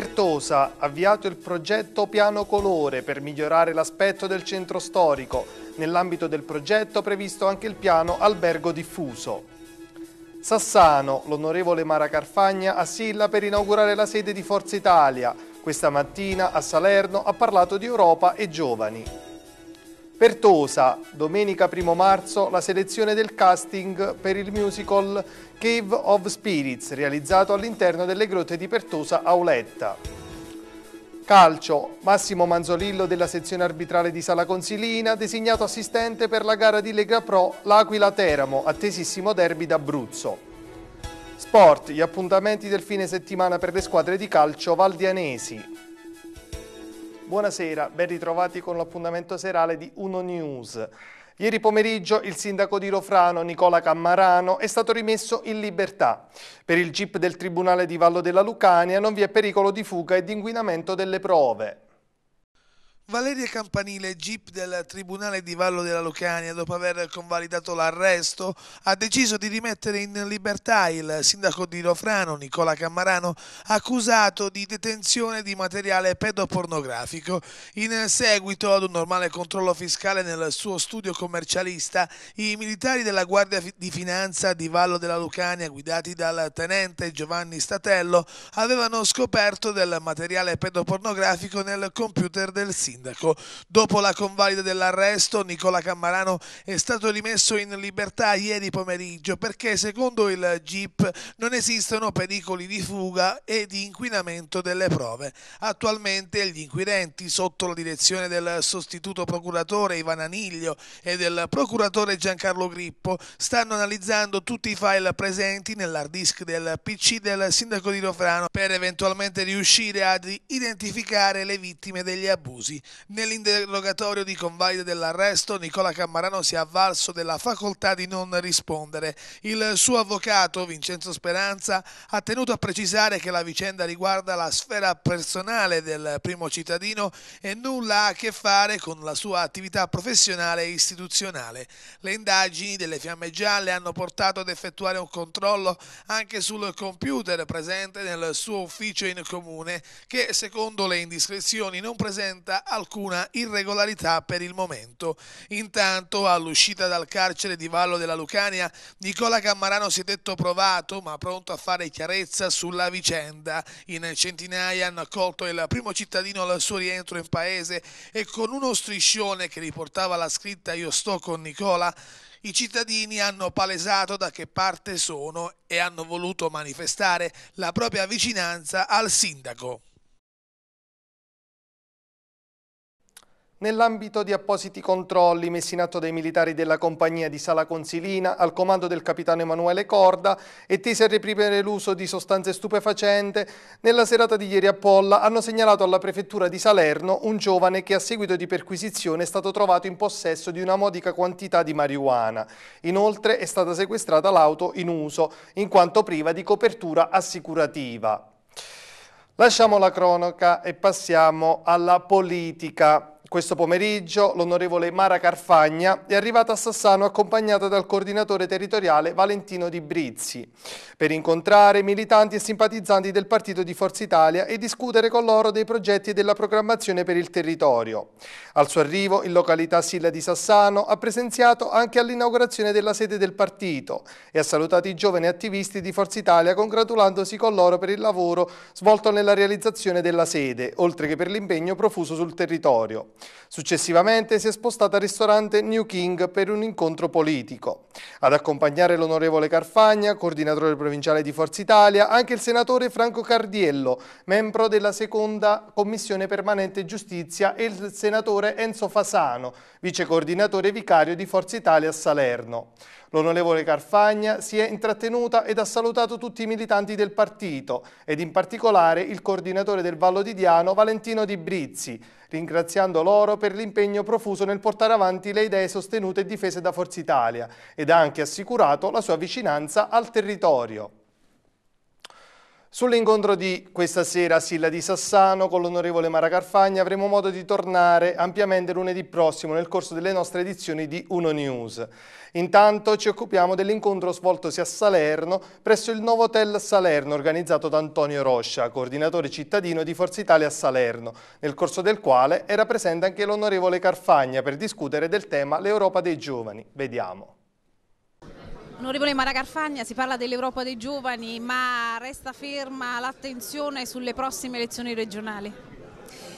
Pertosa, avviato il progetto Piano Colore per migliorare l'aspetto del centro storico. Nell'ambito del progetto previsto anche il piano Albergo Diffuso. Sassano, l'onorevole Mara Carfagna assilla per inaugurare la sede di Forza Italia. Questa mattina a Salerno ha parlato di Europa e giovani. Per Tosa, domenica 1 marzo, la selezione del casting per il musical Cave of Spirits, realizzato all'interno delle grotte di Pertosa Auletta. Calcio, Massimo Manzolillo della sezione arbitrale di Sala Consilina, designato assistente per la gara di Lega Pro L'Aquila Teramo, attesissimo derby d'Abruzzo. Sport, gli appuntamenti del fine settimana per le squadre di calcio valdianesi. Buonasera, ben ritrovati con l'appuntamento serale di Uno News. Ieri pomeriggio il sindaco di Rofrano, Nicola Cammarano, è stato rimesso in libertà. Per il GIP del Tribunale di Vallo della Lucania non vi è pericolo di fuga e di inquinamento delle prove. Valeria Campanile, GIP del Tribunale di Vallo della Lucania, dopo aver convalidato l'arresto, ha deciso di rimettere in libertà il sindaco di Lofrano, Nicola Cammarano, accusato di detenzione di materiale pedopornografico. In seguito ad un normale controllo fiscale nel suo studio commercialista, i militari della Guardia di Finanza di Vallo della Lucania, guidati dal tenente Giovanni Statello, avevano scoperto del materiale pedopornografico nel computer del sindaco sindaco. Dopo la convalida dell'arresto, Nicola Cammarano è stato rimesso in libertà ieri pomeriggio perché secondo il GIP non esistono pericoli di fuga e di inquinamento delle prove. Attualmente gli inquirenti, sotto la direzione del sostituto procuratore Ivan Aniglio e del procuratore Giancarlo Grippo, stanno analizzando tutti i file presenti nell'hard disk del PC del sindaco di Rofrano per eventualmente riuscire ad identificare le vittime degli abusi. Nell'interrogatorio di convalida dell'arresto, Nicola Cammarano si è avvalso della facoltà di non rispondere. Il suo avvocato, Vincenzo Speranza, ha tenuto a precisare che la vicenda riguarda la sfera personale del primo cittadino e nulla ha a che fare con la sua attività professionale e istituzionale. Le indagini delle Fiamme Gialle hanno portato ad effettuare un controllo anche sul computer presente nel suo ufficio in comune che, secondo le indiscrezioni, non presenta alcuna irregolarità per il momento. Intanto all'uscita dal carcere di Vallo della Lucania Nicola Cammarano si è detto provato ma pronto a fare chiarezza sulla vicenda. In centinaia hanno accolto il primo cittadino al suo rientro in paese e con uno striscione che riportava la scritta Io sto con Nicola i cittadini hanno palesato da che parte sono e hanno voluto manifestare la propria vicinanza al sindaco. Nell'ambito di appositi controlli messi in atto dai militari della compagnia di Sala Consilina al comando del capitano Emanuele Corda e tesi a reprimere l'uso di sostanze stupefacenti, nella serata di ieri a Polla hanno segnalato alla prefettura di Salerno un giovane che a seguito di perquisizione è stato trovato in possesso di una modica quantità di marijuana. Inoltre è stata sequestrata l'auto in uso, in quanto priva di copertura assicurativa. Lasciamo la cronaca e passiamo alla politica. Questo pomeriggio l'onorevole Mara Carfagna è arrivata a Sassano accompagnata dal coordinatore territoriale Valentino Di Brizzi per incontrare militanti e simpatizzanti del partito di Forza Italia e discutere con loro dei progetti e della programmazione per il territorio. Al suo arrivo in località Silla di Sassano ha presenziato anche all'inaugurazione della sede del partito e ha salutato i giovani attivisti di Forza Italia congratulandosi con loro per il lavoro svolto nella realizzazione della sede, oltre che per l'impegno profuso sul territorio. Successivamente si è spostata al ristorante New King per un incontro politico. Ad accompagnare l'onorevole Carfagna, coordinatore provinciale di Forza Italia, anche il senatore Franco Cardiello, membro della seconda commissione permanente giustizia e il senatore Enzo Fasano, vice coordinatore vicario di Forza Italia a Salerno. L'onorevole Carfagna si è intrattenuta ed ha salutato tutti i militanti del partito ed in particolare il coordinatore del Vallo di Diano Valentino Di Brizzi, ringraziando loro per l'impegno profuso nel portare avanti le idee sostenute e difese da Forza Italia ed ha anche assicurato la sua vicinanza al territorio. Sull'incontro di questa sera a Silla di Sassano con l'onorevole Mara Carfagna avremo modo di tornare ampiamente lunedì prossimo nel corso delle nostre edizioni di Uno News. Intanto ci occupiamo dell'incontro svoltosi a Salerno presso il nuovo hotel Salerno organizzato da Antonio Roscia, coordinatore cittadino di Forza Italia a Salerno, nel corso del quale era presente anche l'onorevole Carfagna per discutere del tema l'Europa dei giovani. Vediamo. Onorevole Mara Carfagna, si parla dell'Europa dei giovani, ma resta ferma l'attenzione sulle prossime elezioni regionali?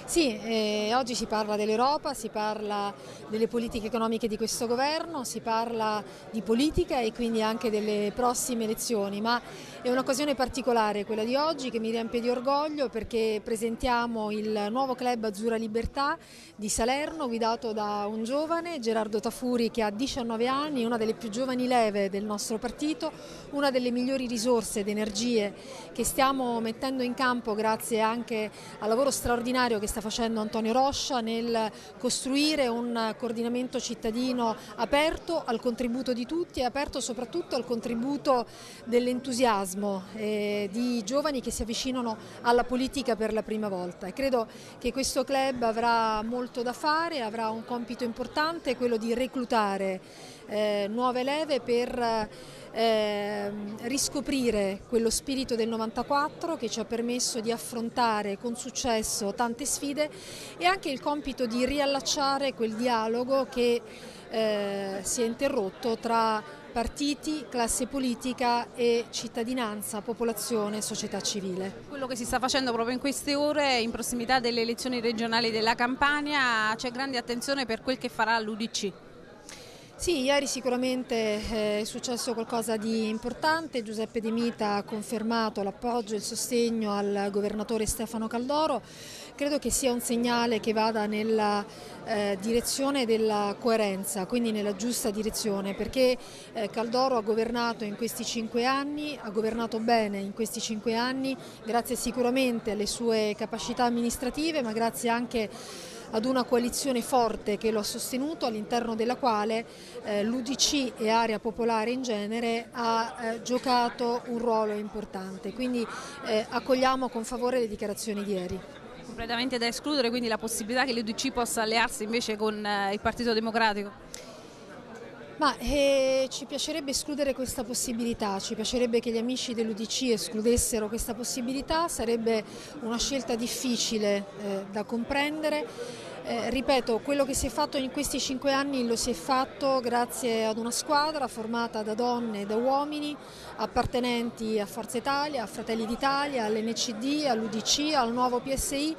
Sì, eh, oggi si parla dell'Europa, si parla delle politiche economiche di questo governo, si parla di politica e quindi anche delle prossime elezioni, ma è un'occasione particolare quella di oggi che mi riempie di orgoglio perché presentiamo il nuovo club Azzurra Libertà di Salerno guidato da un giovane, Gerardo Tafuri, che ha 19 anni, una delle più giovani leve del nostro partito, una delle migliori risorse ed energie che stiamo mettendo in campo grazie anche al lavoro straordinario straordinario che sta facendo Antonio Roscia nel costruire un coordinamento cittadino aperto al contributo di tutti e aperto soprattutto al contributo dell'entusiasmo eh, di giovani che si avvicinano alla politica per la prima volta. E credo che questo club avrà molto da fare, avrà un compito importante, quello di reclutare eh, nuove leve per eh, riscoprire quello spirito del 94 che ci ha permesso di affrontare con successo tante sfide e anche il compito di riallacciare quel dialogo che eh, si è interrotto tra partiti, classe politica e cittadinanza, popolazione, società civile. Quello che si sta facendo proprio in queste ore, in prossimità delle elezioni regionali della Campania, c'è grande attenzione per quel che farà l'Udc. Sì, ieri sicuramente eh, è successo qualcosa di importante, Giuseppe De Mita ha confermato l'appoggio e il sostegno al governatore Stefano Caldoro, credo che sia un segnale che vada nella eh, direzione della coerenza, quindi nella giusta direzione, perché eh, Caldoro ha governato in questi cinque anni, ha governato bene in questi cinque anni, grazie sicuramente alle sue capacità amministrative, ma grazie anche ad una coalizione forte che lo ha sostenuto all'interno della quale eh, l'Udc e Area Popolare in genere ha eh, giocato un ruolo importante. Quindi eh, accogliamo con favore le dichiarazioni di ieri completamente da escludere quindi la possibilità che l'UDC possa allearsi invece con eh, il Partito Democratico? Ma eh, ci piacerebbe escludere questa possibilità, ci piacerebbe che gli amici dell'Udc escludessero questa possibilità, sarebbe una scelta difficile eh, da comprendere. Eh, ripeto, quello che si è fatto in questi cinque anni lo si è fatto grazie ad una squadra formata da donne e da uomini appartenenti a Forza Italia, a Fratelli d'Italia, all'NCD, all'UDC, al nuovo PSI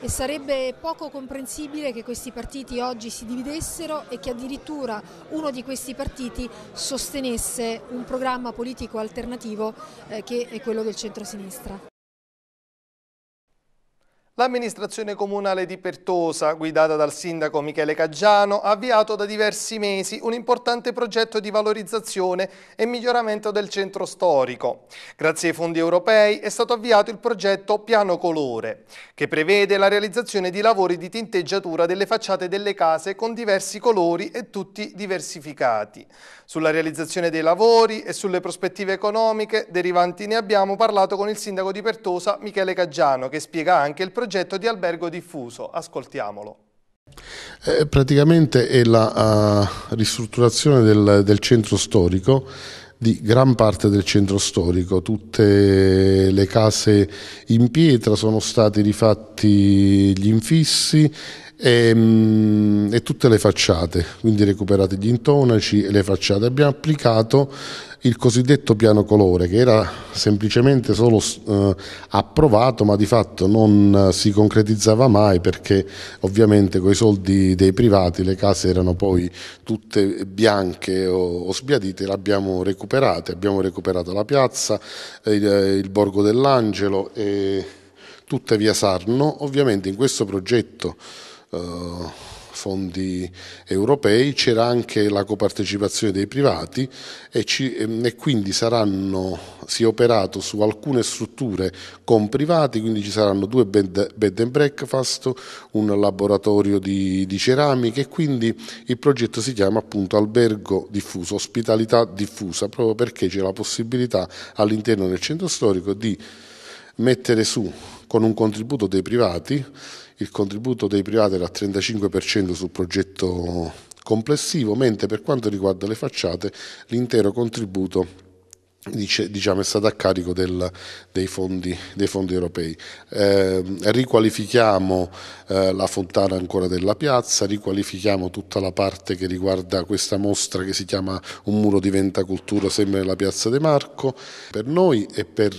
e sarebbe poco comprensibile che questi partiti oggi si dividessero e che addirittura uno di questi partiti sostenesse un programma politico alternativo eh, che è quello del centrosinistra. L'amministrazione comunale di Pertosa, guidata dal sindaco Michele Caggiano, ha avviato da diversi mesi un importante progetto di valorizzazione e miglioramento del centro storico. Grazie ai fondi europei è stato avviato il progetto Piano Colore, che prevede la realizzazione di lavori di tinteggiatura delle facciate delle case con diversi colori e tutti diversificati. Sulla realizzazione dei lavori e sulle prospettive economiche derivanti ne abbiamo parlato con il sindaco di Pertosa Michele Caggiano, che spiega anche il progetto progetto di albergo diffuso. Ascoltiamolo. Eh, praticamente è la uh, ristrutturazione del, del centro storico di gran parte del centro storico. Tutte le case in pietra sono stati rifatti gli infissi e, ehm, e tutte le facciate, quindi recuperate gli intonaci e le facciate. Abbiamo applicato il cosiddetto piano colore che era semplicemente solo eh, approvato ma di fatto non si concretizzava mai perché ovviamente con i soldi dei privati le case erano poi tutte bianche o, o sbiadite, le abbiamo recuperate, abbiamo recuperato la piazza, il, il, borgo dell'angelo e tutte via Sarno, ovviamente in questo progetto eh, fondi europei, c'era anche la copartecipazione dei privati e, ci, ehm, e quindi saranno, si è operato su alcune strutture con privati, quindi ci saranno due bed, bed and breakfast, un laboratorio di, di ceramiche e quindi il progetto si chiama appunto albergo diffuso, ospitalità diffusa, proprio perché c'è la possibilità all'interno del centro storico di mettere su con un contributo dei privati il contributo dei privati era al 35% sul progetto complessivo, mentre per quanto riguarda le facciate l'intero contributo Dice, diciamo, è stato a carico del, dei, fondi, dei, fondi, europei. Eh, riqualifichiamo eh, la fontana ancora della piazza, riqualifichiamo tutta la parte che riguarda questa mostra che si chiama Un muro diventa cultura sempre nella piazza De Marco. Per noi e per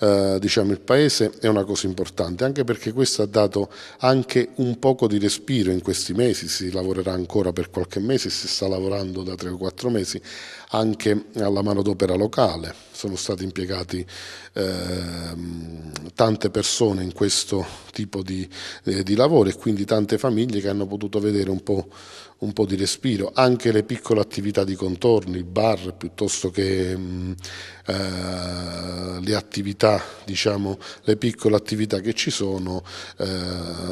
eh, diciamo, il Paese è una cosa importante, anche perché questo ha dato anche un poco di respiro in questi mesi, si lavorerà ancora per qualche mese, si sta lavorando da 3 o quattro mesi anche alla manodopera locale, sono stati impiegati eh, tante persone in questo tipo di, eh, di lavoro e quindi tante famiglie che hanno potuto vedere un po' un po' di respiro, anche le piccole attività di contorno, i bar piuttosto che mh, mm, eh, le attività, diciamo, le piccole attività che ci sono eh,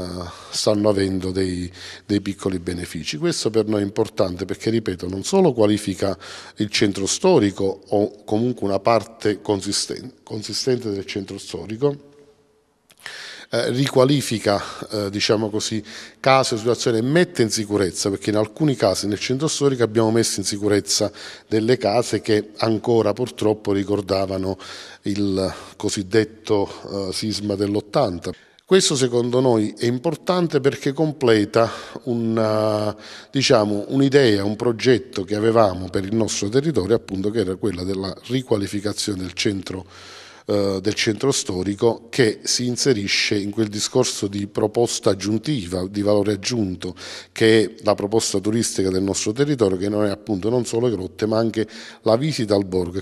stanno avendo dei, dei, piccoli benefici. Questo per noi è importante perché, ripeto, non solo qualifica il centro storico o comunque una parte consistente, consistente del centro storico, eh, riqualifica eh, diciamo così, case situazioni e mette in sicurezza, perché in alcuni casi nel centro storico abbiamo messo in sicurezza delle case che ancora purtroppo ricordavano il cosiddetto eh, sisma dell'80. Questo secondo noi è importante perché completa eh, diciamo, un'idea, diciamo, un, un progetto che avevamo per il nostro territorio, appunto che era quella della riqualificazione del centro storico eh, del centro storico che si inserisce in quel discorso di proposta aggiuntiva, di valore aggiunto, che è la proposta turistica del nostro territorio, che non è appunto non solo le grotte ma anche la visita al borgo.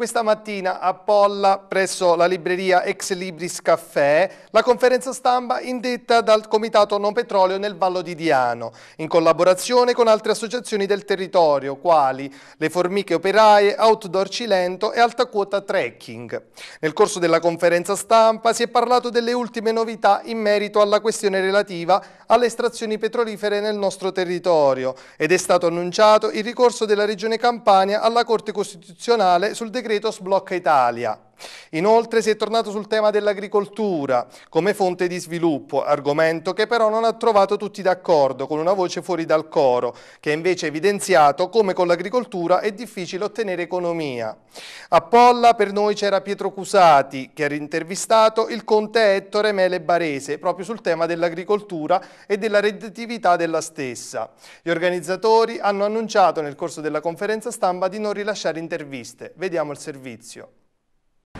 Questa mattina a Polla, presso la libreria Ex Libris Caffè, la conferenza stampa indetta dal Comitato Non Petrolio nel Vallo di Diano, in collaborazione con altre associazioni del territorio, quali le Formiche Operaie, Outdoor Cilento e Alta Quota Trekking. Nel corso della conferenza stampa si è parlato delle ultime novità in merito alla questione relativa alle estrazioni petrolifere nel nostro territorio ed è stato annunciato il ricorso della Regione Campania alla Corte Costituzionale sul decreto decreto sblocca Italia, Inoltre si è tornato sul tema dell'agricoltura come fonte di sviluppo, argomento che però non ha trovato tutti d'accordo con una voce fuori dal coro, che ha invece evidenziato come con l'agricoltura è difficile ottenere economia. A Polla per noi c'era Pietro Cusati che ha intervistato il conte Ettore Mele Barese proprio sul tema dell'agricoltura e della redditività della stessa. Gli organizzatori hanno annunciato nel corso della conferenza stampa di non rilasciare interviste. Vediamo il servizio.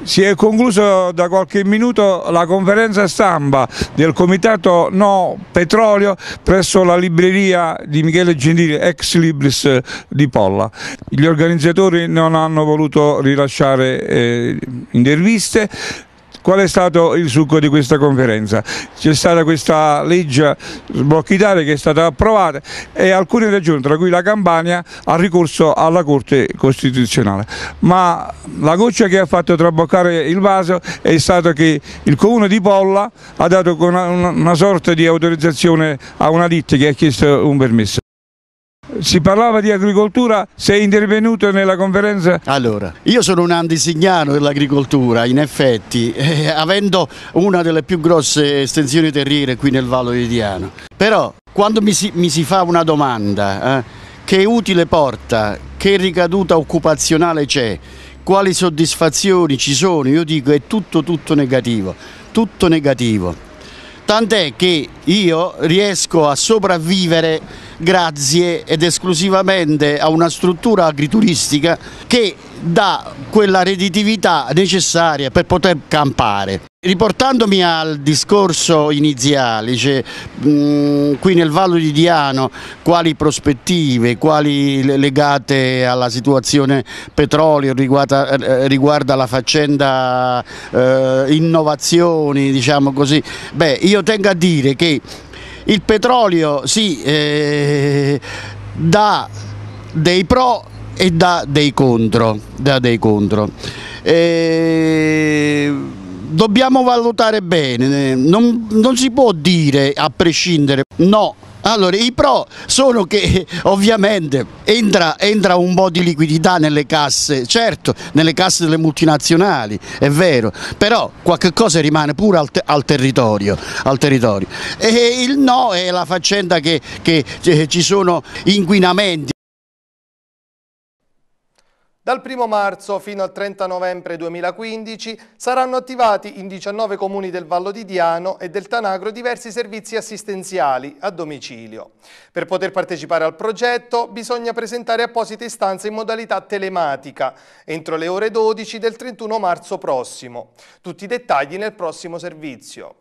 Si è concluso da qualche minuto la conferenza stampa del comitato No Petrolio presso la libreria di Michele Gentili, ex Libris di Polla. Gli organizzatori non hanno voluto rilasciare eh, interviste, Qual è stato il succo di questa conferenza? C'è stata questa legge sblocchi Italia che è stata approvata e alcune regioni, tra cui la Campania, ha ricorso alla Corte Costituzionale. Ma la goccia che ha fatto traboccare il vaso è stata che il Comune di Polla ha dato una sorta di autorizzazione a una ditta che ha chiesto un permesso si parlava di agricoltura, sei intervenuto nella conferenza? Allora, io sono un antisignano dell'agricoltura, in effetti, eh, avendo una delle più grosse estensioni terriere qui nel Vallo di Diano. Però, quando mi si, mi si fa una domanda, eh, che utile porta, che ricaduta occupazionale c'è, quali soddisfazioni ci sono, io dico è tutto, tutto negativo, tutto negativo. L'importante è che io riesco a sopravvivere grazie ed esclusivamente a una struttura agrituristica che dà quella redditività necessaria per poter campare. Riportandomi al discorso iniziale, cioè, mh, qui nel Vallo di Diano quali prospettive, quali legate alla situazione petrolio riguarda, eh, riguarda la faccenda eh, innovazioni, diciamo così, beh io tengo a dire che il petrolio sì eh, dà dei pro e dà dei contro, dà dei contro. Eh, dobbiamo valutare bene, eh, non, non si può dire a prescindere no allora, i pro sono che ovviamente entra, entra, un po' di liquidità nelle casse, certo, nelle casse delle multinazionali, è vero, però qualche cosa rimane pure al, te al, territorio, al territorio, E il no è la faccenda che, che eh, ci sono inquinamenti. Dal 1 marzo fino al 30 novembre 2015 saranno attivati in 19 comuni del Vallo di Diano e del Tanagro diversi servizi assistenziali a domicilio. Per poter partecipare al progetto bisogna presentare apposite istanze in modalità telematica entro le ore 12 del 31 marzo prossimo. Tutti i dettagli nel prossimo servizio.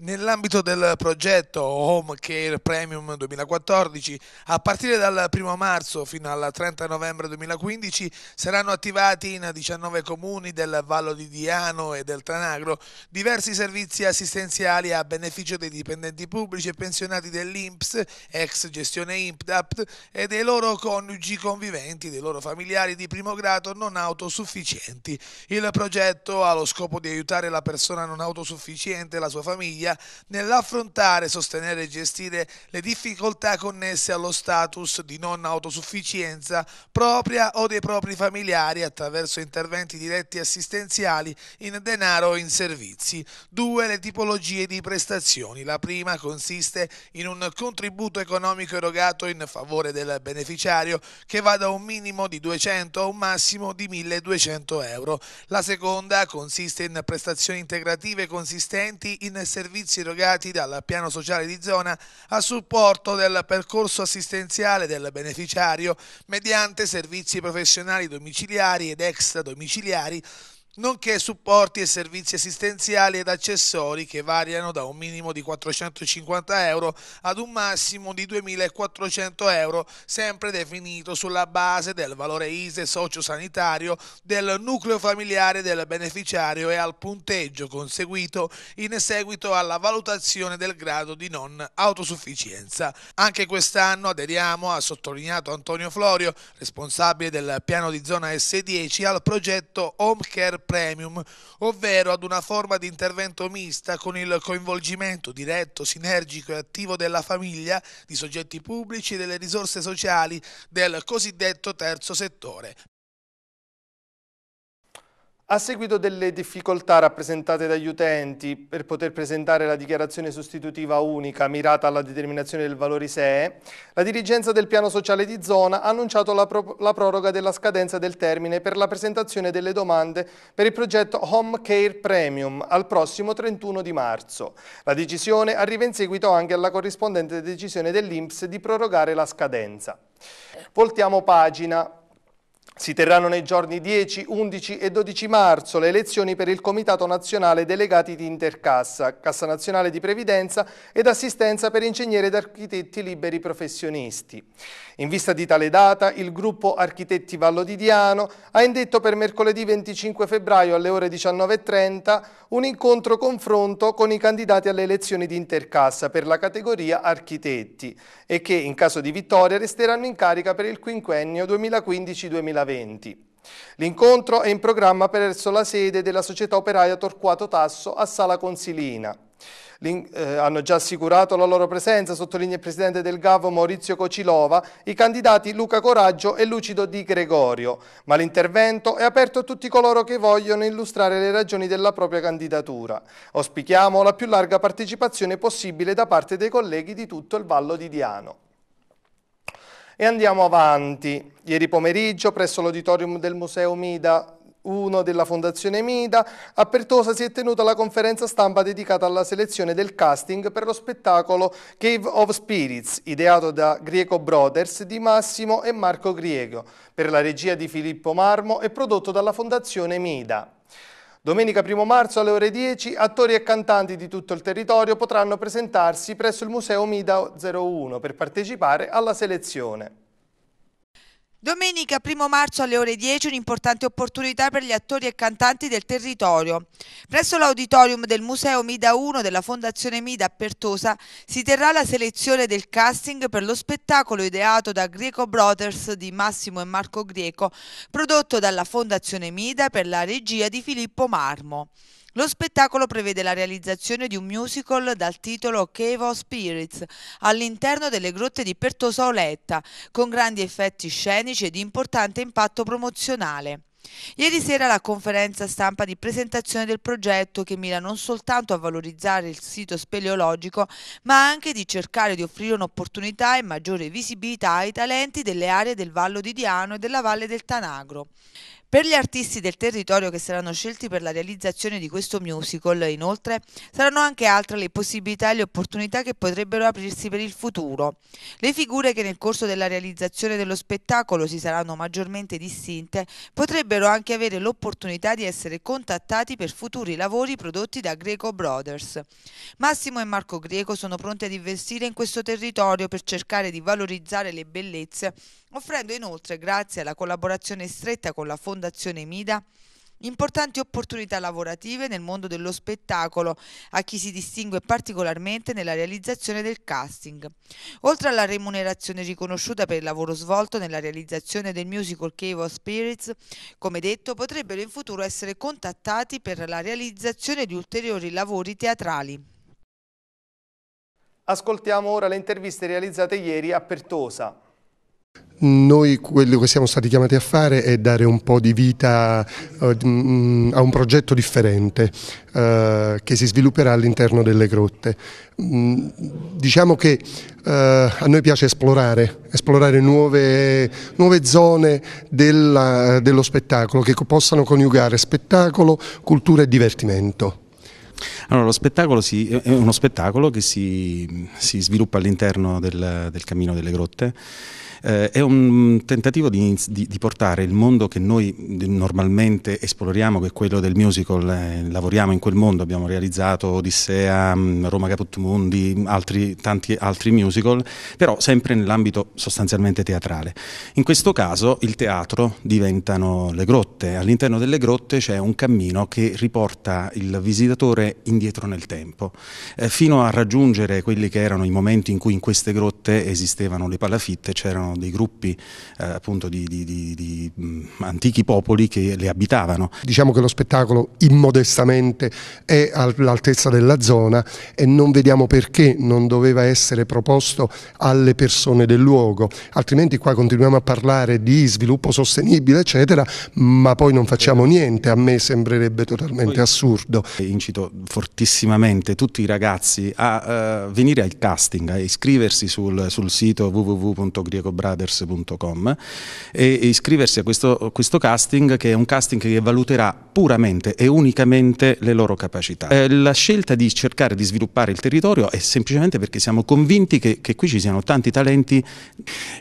Nell'ambito del progetto Home Care Premium 2014, a partire dal 1 marzo fino al 30 novembre 2015 saranno attivati in 19 comuni del Vallo di Diano e del Tranagro diversi servizi assistenziali a beneficio dei dipendenti pubblici e pensionati dell'INPS, ex gestione INPDAPT, e dei loro coniugi conviventi, dei loro familiari di primo grado non autosufficienti. Il progetto ha lo scopo di aiutare la persona non autosufficiente e la sua famiglia Italia nell'affrontare, sostenere e gestire le difficoltà connesse allo status di non autosufficienza propria o dei propri familiari attraverso interventi diretti assistenziali in denaro o in servizi. Due le tipologie di prestazioni. La prima consiste in un contributo economico erogato in favore del beneficiario che va da un minimo di 200 a un massimo di 1200 euro. La seconda consiste in prestazioni integrative consistenti in servizi servizi erogati dal piano sociale di zona a supporto del percorso assistenziale del beneficiario mediante servizi professionali domiciliari ed extradomiciliari nonché supporti e servizi assistenziali ed accessori che variano da un minimo di 450 euro ad un massimo di 2.400 euro, sempre definito sulla base del valore ISE sociosanitario del nucleo familiare del beneficiario e al punteggio conseguito in seguito alla valutazione del grado di non autosufficienza. Anche quest'anno aderiamo, ha sottolineato Antonio Florio, responsabile del piano di zona S10, al progetto Home Care premium, ovvero ad una forma di intervento mista con il coinvolgimento diretto, sinergico e attivo della famiglia, di soggetti pubblici e delle risorse sociali del cosiddetto terzo settore. A seguito delle difficoltà rappresentate dagli utenti per poter presentare la dichiarazione sostitutiva unica mirata alla determinazione del valore SEE, la dirigenza del piano sociale di zona ha annunciato la, pro la, proroga della scadenza del termine per la presentazione delle domande per il progetto Home Care Premium al prossimo 31 di marzo. La decisione arriva in seguito anche alla corrispondente decisione dell'Inps di prorogare la scadenza. Voltiamo pagina. Si terranno nei giorni 10, 11 e 12 marzo le elezioni per il Comitato Nazionale Delegati di Intercassa, Cassa Nazionale di Previdenza ed Assistenza per Ingegneri ed Architetti Liberi Professionisti. In vista di tale data, il gruppo Architetti Vallo di Diano ha indetto per mercoledì 25 febbraio alle ore 19.30 un incontro-confronto con i candidati alle elezioni di Intercassa per la categoria Architetti e che, in caso di vittoria, resteranno in carica per il quinquennio 2015-2020. 2020. L'incontro è in programma presso la sede della società operaia Torquato Tasso a Sala Consilina. Eh, hanno già assicurato la loro presenza, sottolinea il presidente del GAV Maurizio Cocilova, i candidati Luca Coraggio e Lucido Di Gregorio, ma l'intervento è aperto a tutti coloro che vogliono illustrare le ragioni della propria candidatura. Ospichiamo la più larga partecipazione possibile da parte dei colleghi di tutto il Vallo di Diano. E andiamo avanti. Ieri pomeriggio presso l'auditorium del Museo Mida 1 della Fondazione Mida, a Pertosa si è tenuta la conferenza stampa dedicata alla selezione del casting per lo spettacolo Cave of Spirits, ideato da Grieco Brothers di Massimo e Marco Griego, per la regia di Filippo Marmo e prodotto dalla Fondazione Mida. Domenica 1 marzo alle ore 10 attori e cantanti di tutto il territorio potranno presentarsi presso il Museo Mida 01 per partecipare alla selezione. Domenica 1 marzo alle ore 10 un'importante opportunità per gli attori e cantanti del territorio. Presso l'auditorium del Museo Mida 1 della Fondazione Mida a Pertosa si terrà la selezione del casting per lo spettacolo ideato da Greco Brothers di Massimo e Marco Greco, prodotto dalla Fondazione Mida per la regia di Filippo Marmo. Lo spettacolo prevede la realizzazione di un musical dal titolo Cave of Spirits all'interno delle grotte di Pertosa Oletta, con grandi effetti scenici e di importante impatto promozionale. Ieri sera la conferenza stampa di presentazione del progetto che mira non soltanto a valorizzare il sito speleologico, ma anche di cercare di offrire un'opportunità e maggiore visibilità ai talenti delle aree del Vallo di Diano e della Valle del Tanagro. Per gli artisti del territorio che saranno scelti per la realizzazione di questo musical, inoltre, saranno anche altre le possibilità e le opportunità che potrebbero aprirsi per il futuro. Le figure che nel corso della realizzazione dello spettacolo si saranno maggiormente distinte potrebbero anche avere l'opportunità di essere contattati per futuri lavori prodotti da Greco Brothers. Massimo e Marco Greco sono pronti ad investire in questo territorio per cercare di valorizzare le bellezze offrendo inoltre, grazie alla collaborazione stretta con la Fondazione Mida, importanti opportunità lavorative nel mondo dello spettacolo a chi si distingue particolarmente nella realizzazione del casting. Oltre alla remunerazione riconosciuta per il lavoro svolto nella realizzazione del musical Cave of Spirits, come detto potrebbero in futuro essere contattati per la realizzazione di ulteriori lavori teatrali. Ascoltiamo ora le interviste realizzate ieri a Pertosa. Noi quello che siamo stati chiamati a fare è dare un po' di vita eh, mm, a un progetto differente eh, che si svilupperà all'interno delle grotte. Mm, diciamo che eh, a noi piace esplorare, esplorare nuove, nuove zone della, dello spettacolo che possano coniugare spettacolo, cultura e divertimento. Allora, lo spettacolo si, è uno spettacolo che si, si sviluppa all'interno del, del Cammino delle Grotte eh, è un tentativo di, di, di, portare il mondo che noi normalmente esploriamo, che è quello del musical, eh, lavoriamo in quel mondo, abbiamo realizzato Odissea, mm, Roma Caputmundi, altri, tanti altri musical, però sempre nell'ambito sostanzialmente teatrale. In questo caso il teatro diventano le grotte, all'interno delle grotte c'è un cammino che riporta il visitatore indietro nel tempo, eh, fino a raggiungere quelli che erano i momenti in cui in queste grotte esistevano le palafitte, c'erano c'erano dei gruppi eh, appunto di, di, di, di, mm, antichi popoli che le abitavano. Diciamo che lo spettacolo immodestamente è all'altezza della zona e non vediamo perché non doveva essere proposto alle persone del luogo, altrimenti qua continuiamo a parlare di sviluppo sostenibile eccetera, ma poi non facciamo niente, a me sembrerebbe totalmente assurdo. Incito fortissimamente tutti i ragazzi a uh, venire al casting, a iscriversi sul, sul sito www.greco brothers.com e iscriversi a questo, questo, casting che è un casting che valuterà puramente e unicamente le loro capacità. Eh, la scelta di cercare di sviluppare il territorio è semplicemente perché siamo convinti che, che qui ci siano tanti talenti.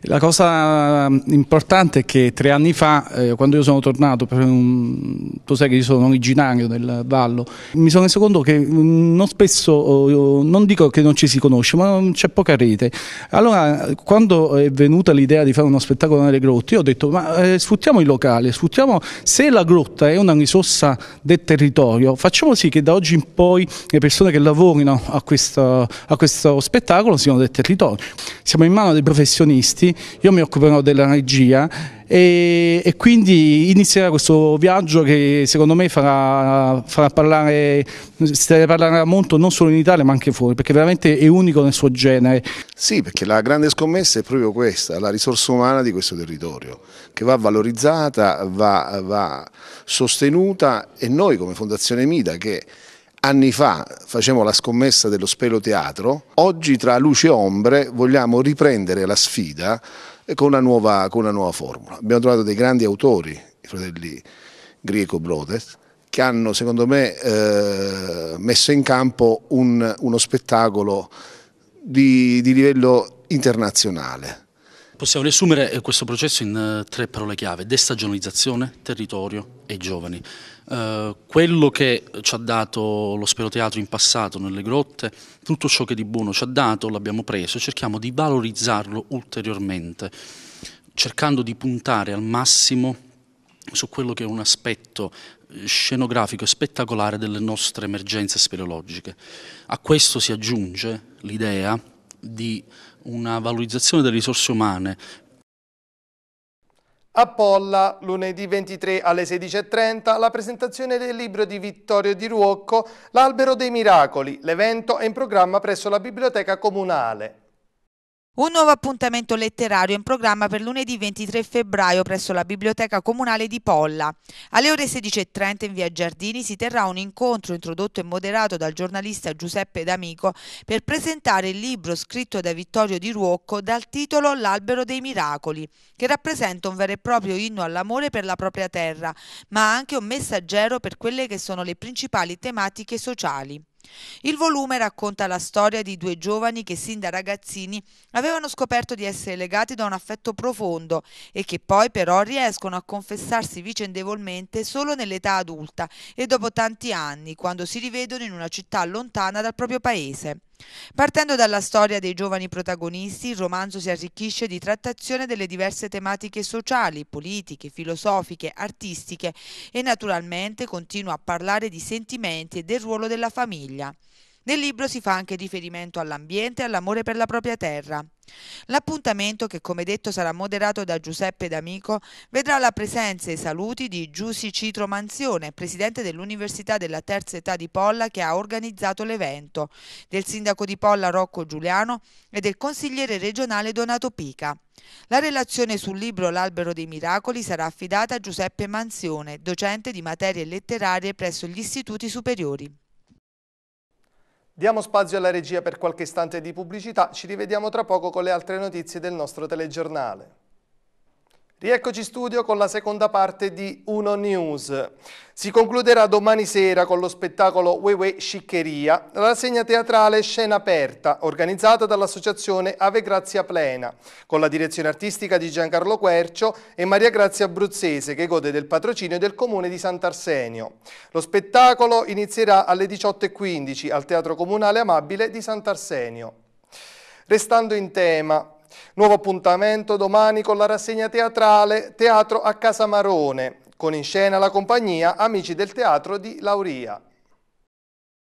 La cosa mm, importante è che tre anni fa, eh, quando io sono tornato, un... tu sai che io sono originario del Vallo, mi sono reso conto che mm, non spesso, oh, non dico che non ci si conosce, ma c'è poca rete. Allora, quando è venuto venuta l'idea di fare uno spettacolo nelle grotte, io ho detto ma eh, sfruttiamo i locali, sfruttiamo se la grotta è una risorsa del territorio, facciamo sì che da oggi in poi le persone che lavorino a questo, a questo spettacolo siano del territorio. Siamo in mano dei professionisti, io mi occuperò della regia e, e, quindi inizierà questo viaggio che secondo me farà, farà parlare, parlare molto non solo in Italia ma anche fuori perché veramente è unico nel suo genere. Sì perché la grande scommessa è proprio questa, la risorsa umana di questo territorio che va valorizzata, va, va sostenuta e noi come Fondazione Mida che anni fa facevamo la scommessa dello Spelo Teatro, oggi tra luci e ombre vogliamo riprendere la sfida con una, nuova, con una nuova formula. Abbiamo trovato dei grandi autori, i fratelli Greco Brothers, che hanno secondo me eh, messo in campo un, uno spettacolo di, di livello internazionale Possiamo riassumere eh, questo processo in eh, tre parole chiave, destagionalizzazione, territorio e giovani. Eh, quello che ci ha dato lo speroteatro in passato nelle grotte, tutto ciò che di buono ci ha dato l'abbiamo preso e cerchiamo di valorizzarlo ulteriormente, cercando di puntare al massimo su quello che è un aspetto eh, scenografico e spettacolare delle nostre emergenze speleologiche. A questo si aggiunge l'idea di una valorizzazione delle risorse umane. A Polla, lunedì 23 alle 16.30, la presentazione del libro di Vittorio Di Ruocco, L'albero dei miracoli. L'evento è in programma presso la Biblioteca Comunale. Un nuovo appuntamento letterario in programma per lunedì 23 febbraio presso la Biblioteca Comunale di Polla. Alle ore 16.30 in via Giardini si terrà un incontro introdotto e moderato dal giornalista Giuseppe D'Amico per presentare il libro scritto da Vittorio Di Ruocco dal titolo L'albero dei miracoli, che rappresenta un vero e proprio inno all'amore per la propria terra, ma anche un messaggero per quelle che sono le principali tematiche sociali. Il volume racconta la storia di due giovani che sin da ragazzini avevano scoperto di essere legati da un affetto profondo e che poi però riescono a confessarsi vicendevolmente solo nell'età adulta e dopo tanti anni, quando si rivedono in una città lontana dal proprio paese. Partendo dalla storia dei giovani protagonisti, il romanzo si arricchisce di trattazione delle diverse tematiche sociali, politiche, filosofiche, artistiche e naturalmente continua a parlare di sentimenti e del ruolo della famiglia. Nel libro si fa anche riferimento all'ambiente e all'amore per la propria terra. L'appuntamento, che come detto sarà moderato da Giuseppe D'Amico, vedrà la presenza e i saluti di Giussi Citro Manzione, presidente dell'Università della Terza Età di Polla che ha organizzato l'evento, del sindaco di Polla Rocco Giuliano e del consigliere regionale Donato Pica. La relazione sul libro L'albero dei miracoli sarà affidata a Giuseppe Manzione, docente di materie letterarie presso gli istituti superiori. Diamo spazio alla regia per qualche istante di pubblicità, ci rivediamo tra poco con le altre notizie del nostro telegiornale. Rieccoci studio con la seconda parte di Uno News. Si concluderà domani sera con lo spettacolo Wewe Sciccheria, la rassegna teatrale Scena Aperta, organizzata dall'associazione Ave Grazia Plena, con la direzione artistica di Giancarlo Quercio e Maria Grazia Abruzzese, che gode del patrocinio del comune di Sant'Arsenio. Lo spettacolo inizierà alle 18.15 al Teatro Comunale Amabile di Sant'Arsenio. Restando in tema, Nuovo appuntamento domani con la rassegna teatrale Teatro a Casamarone, con in scena la compagnia Amici del Teatro di Lauria.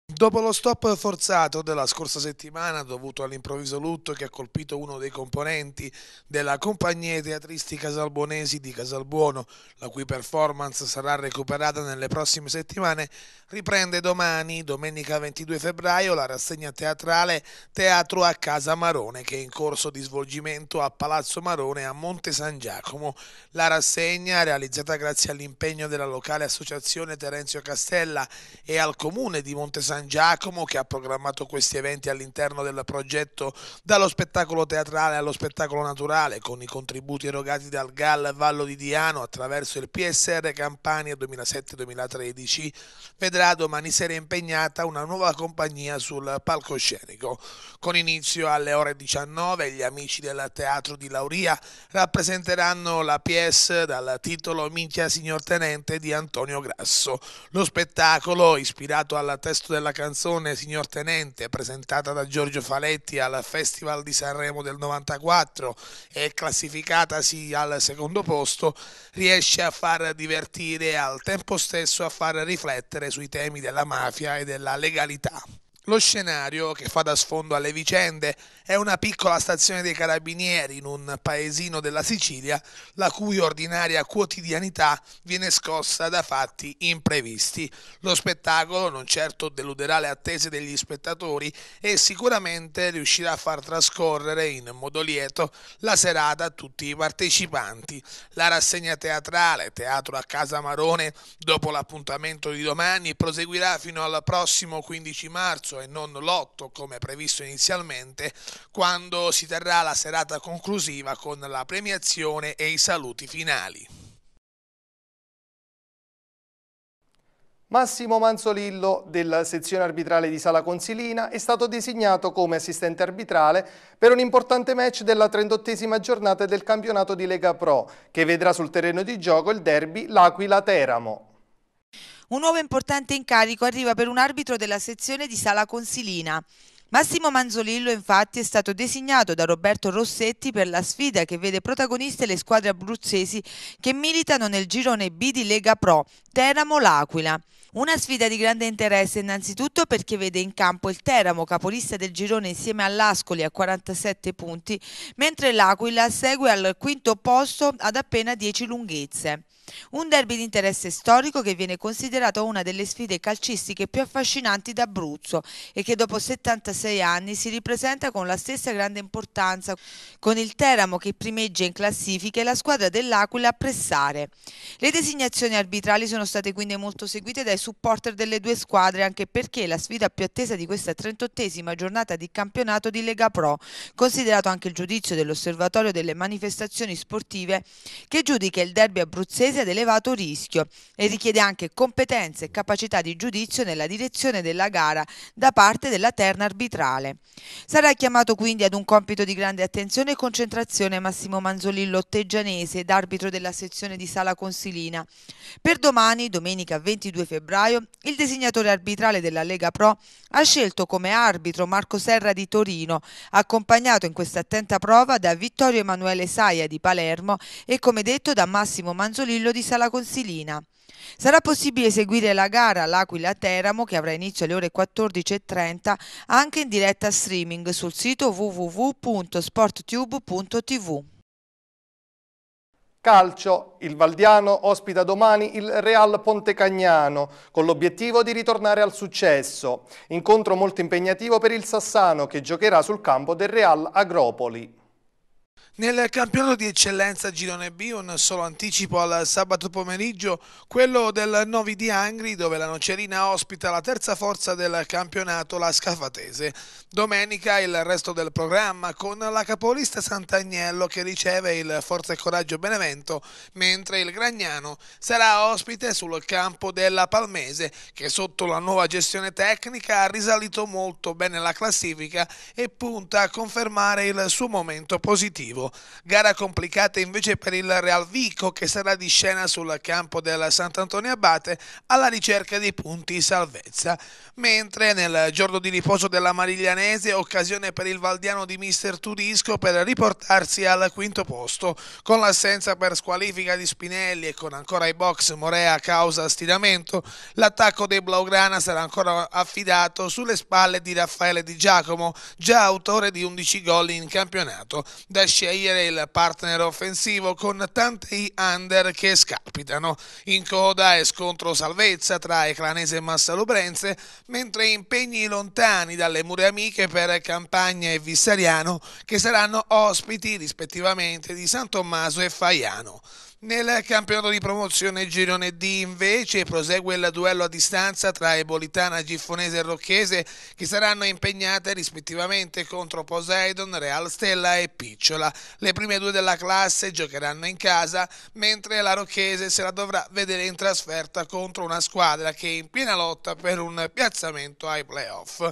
Dopo lo stop forzato della scorsa settimana, dovuto all'improvviso lutto che ha colpito uno dei componenti della compagnia teatristi casalbonesi di Casalbuono, la cui performance sarà recuperata nelle prossime settimane, riprende domani, domenica 22 febbraio, la rassegna teatrale Teatro a Casa Marone, che è in corso di svolgimento a Palazzo Marone a Monte San Giacomo. La rassegna, realizzata grazie all'impegno della locale associazione Terenzio Castella e al comune di Monte San San Giacomo che ha programmato questi eventi all'interno del progetto dallo spettacolo teatrale allo spettacolo naturale con i contributi erogati dal GAL Vallo di Diano attraverso il PSR Campania 2007-2013 vedrà domani sera impegnata una nuova compagnia sul palcoscenico. Con inizio alle ore 19 gli amici del Teatro di Lauria rappresenteranno la pièce dal titolo Minchia signor Tenente di Antonio Grasso. Lo spettacolo, ispirato al testo della alla canzone Signor Tenente, presentata da Giorgio Faletti al Festival di Sanremo del 94 e classificatasi al secondo posto, riesce a far divertire e al tempo stesso a far riflettere sui temi della mafia e della legalità. Lo scenario, che fa da sfondo alle vicende, è una piccola stazione dei carabinieri in un paesino della Sicilia, la cui ordinaria quotidianità viene scossa da fatti imprevisti. Lo spettacolo non certo deluderà le attese degli spettatori e sicuramente riuscirà a far trascorrere in modo lieto la serata a tutti i partecipanti. La rassegna teatrale, teatro a Casa Marone, dopo l'appuntamento di domani, proseguirà fino al prossimo 15 marzo e non l'8 come previsto inizialmente quando si terrà la serata conclusiva con la premiazione e i saluti finali. Massimo Manzolillo della sezione arbitrale di Sala Consilina è stato designato come assistente arbitrale per un importante match della 38esima giornata del campionato di Lega Pro che vedrà sul terreno di gioco il derby L'Aquila-Teramo. Un nuovo importante incarico arriva per un arbitro della sezione di Sala Consilina. Massimo Manzolillo infatti è stato designato da Roberto Rossetti per la sfida che vede protagoniste le squadre abruzzesi che militano nel girone B di Lega Pro, Teramo L'Aquila. Una sfida di grande interesse innanzitutto perché vede in campo il Teramo, capolista del girone insieme all'Ascoli a 47 punti, mentre l'Aquila segue al quinto posto ad appena 10 lunghezze. Un derby di interesse storico che viene considerato una delle sfide calcistiche più affascinanti d'Abruzzo e che dopo 76 anni si ripresenta con la stessa grande importanza, con il Teramo che primeggia in classifica e la squadra dell'Aquila a pressare. Le designazioni arbitrali sono state quindi molto seguite dai supporter delle due squadre anche perché la sfida più attesa di questa 38esima giornata di campionato di Lega Pro, considerato anche il giudizio dell'osservatorio delle manifestazioni sportive che giudica il derby abruzzese imprese ad elevato rischio e richiede anche competenze e capacità di giudizio nella direzione della gara da parte della terna arbitrale. Sarà chiamato quindi ad un compito di grande attenzione e concentrazione Massimo Manzolillo Teggianese ed arbitro della sezione di Sala Consilina. Per domani, domenica 22 febbraio, il designatore arbitrale della Lega Pro ha scelto come arbitro Marco Serra di Torino, accompagnato in questa attenta prova da Vittorio Emanuele Saia di Palermo e come detto da Massimo Manzolillo Castello di Sala Consilina. Sarà possibile seguire la gara all'Aquila Teramo che avrà inizio alle ore 14.30 anche in diretta streaming sul sito www.sporttube.tv. Calcio. Il Valdiano ospita domani il Real Pontecagnano con l'obiettivo di ritornare al successo. Incontro molto impegnativo per il Sassano che giocherà sul campo del Real Agropoli. Nel campionato di eccellenza Girone B un solo anticipo al sabato pomeriggio, quello del Novi di Angri dove la Nocerina ospita la terza forza del campionato, la Scafatese. Domenica il resto del programma con la capolista Sant'Agnello che riceve il Forza e Coraggio Benevento, mentre il Gragnano sarà ospite sul campo della Palmese che sotto la nuova gestione tecnica ha risalito molto bene la classifica e punta a confermare il suo momento positivo. Gara complicata invece per il Real Vico che sarà di scena sul campo del Sant'Antonio Abate alla ricerca dei punti salvezza. Mentre nel giorno di riposo della Mariglianese occasione per il Valdiano di Mister Tudisco per riportarsi al quinto posto con l'assenza per squalifica di Spinelli e con ancora i box Morea a causa stiramento l'attacco dei Blaugrana sarà ancora affidato sulle spalle di Raffaele Di Giacomo già autore di 11 gol in campionato. Da Scia Meyer il partner offensivo con tanti under che scapitano. In coda è scontro salvezza tra Eclanese e Massalubrense, mentre impegni lontani dalle mura amiche per Campagna e Vissariano che saranno ospiti rispettivamente di San Tommaso e Faiano. Nel campionato di promozione Girone D invece prosegue il duello a distanza tra Ebolitana, Giffonese e Rocchese che saranno impegnate rispettivamente contro Poseidon, Real Stella e Picciola. Le prime due della classe giocheranno in casa mentre la Rocchese se la dovrà vedere in trasferta contro una squadra che è in piena lotta per un piazzamento ai playoff.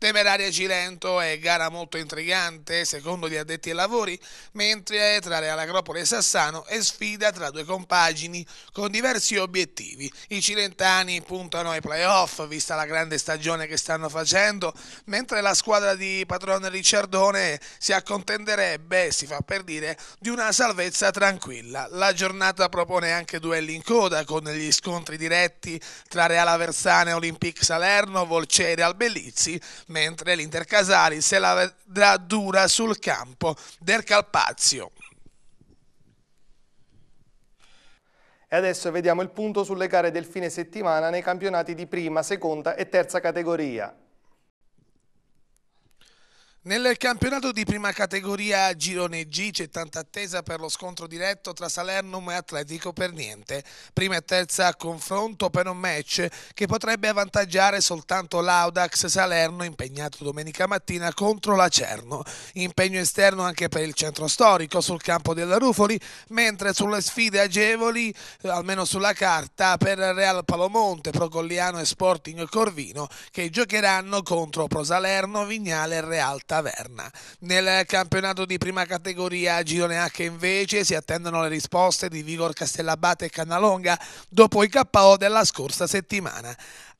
Temeraria Cilento è gara molto intrigante, secondo gli addetti ai lavori, mentre tra Real Acropoli e Sassano è sfida tra due compagini con diversi obiettivi. I cilentani puntano ai playoff, vista la grande stagione che stanno facendo, mentre la squadra di Patrone Ricciardone si accontenterebbe, si fa per dire, di una salvezza tranquilla. La giornata propone anche duelli in coda con gli scontri diretti tra Real Aversane, Olympique Salerno, Volcere e Albellizzi, mentre l'Intercasari se la vedrà dura sul campo del Calpazio. E adesso vediamo il punto sulle gare del fine settimana nei campionati di prima, seconda e terza categoria. Nel campionato di prima categoria Girone G c'è tanta attesa per lo scontro diretto tra Salernum e Atletico per niente. Prima e terza a confronto per un match che potrebbe avvantaggiare soltanto l'Audax Salerno impegnato domenica mattina contro l'Acerno. Impegno esterno anche per il centro storico sul campo della Rufoli, mentre sulle sfide agevoli, eh, almeno sulla carta, per Real Palomonte, Progogliano e Sporting Corvino che giocheranno contro Pro Salerno, Vignale e Real Taverna. Nel campionato di prima categoria Girone H invece si attendono le risposte di Vigor Castellabate e Cannalonga dopo i KO della scorsa settimana.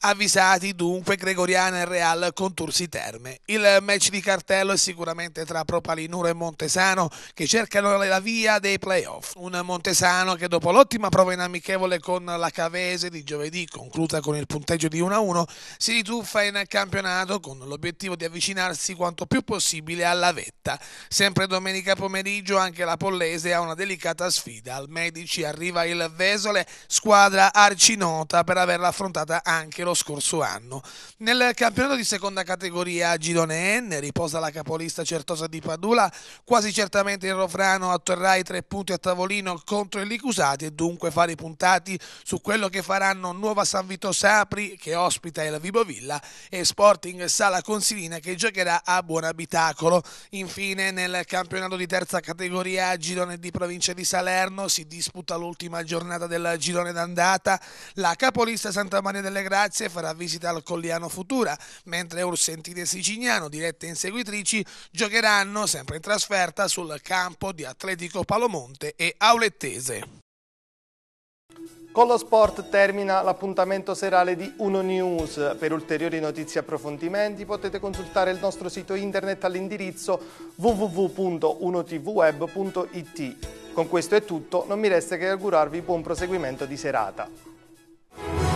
Avvisati dunque Gregoriana e Real con Tursi Terme. Il match di cartello è sicuramente tra Propalinuro e Montesano che cercano la via dei playoff. Un Montesano che dopo l'ottima prova in amichevole con la Cavese di giovedì, conclusa con il punteggio di 1-1, si rituffa in campionato con l'obiettivo di avvicinarsi quanto più possibile alla vetta. Sempre domenica pomeriggio anche la Pollese ha una delicata sfida. Al Medici arriva il Vesole, squadra arcinota per averla affrontata anche lo lo scorso anno. Nel campionato di seconda categoria a Girone N riposa la capolista certosa di Padula, quasi certamente il Rofrano otterrà i tre punti a tavolino contro il Licusati e dunque fare i puntati su quello che faranno Nuova San Vito Sapri che ospita il Vibovilla e Sporting Sala Consilina che giocherà a Buon Abitacolo. Infine nel campionato di terza categoria a Girone di provincia di Salerno si disputa l'ultima giornata del girone d'andata. La capolista Santa Maria delle Grazie Venezia farà visita al Colliano Futura, mentre Ursentide Sicignano, dirette inseguitrici, giocheranno sempre in trasferta sul campo di Atletico Palomonte e Aulettese. Con lo sport termina l'appuntamento serale di Uno News. Per ulteriori notizie e approfondimenti potete consultare il nostro sito internet all'indirizzo www.unotvweb.it. Con questo è tutto, non mi resta che augurarvi buon proseguimento di serata.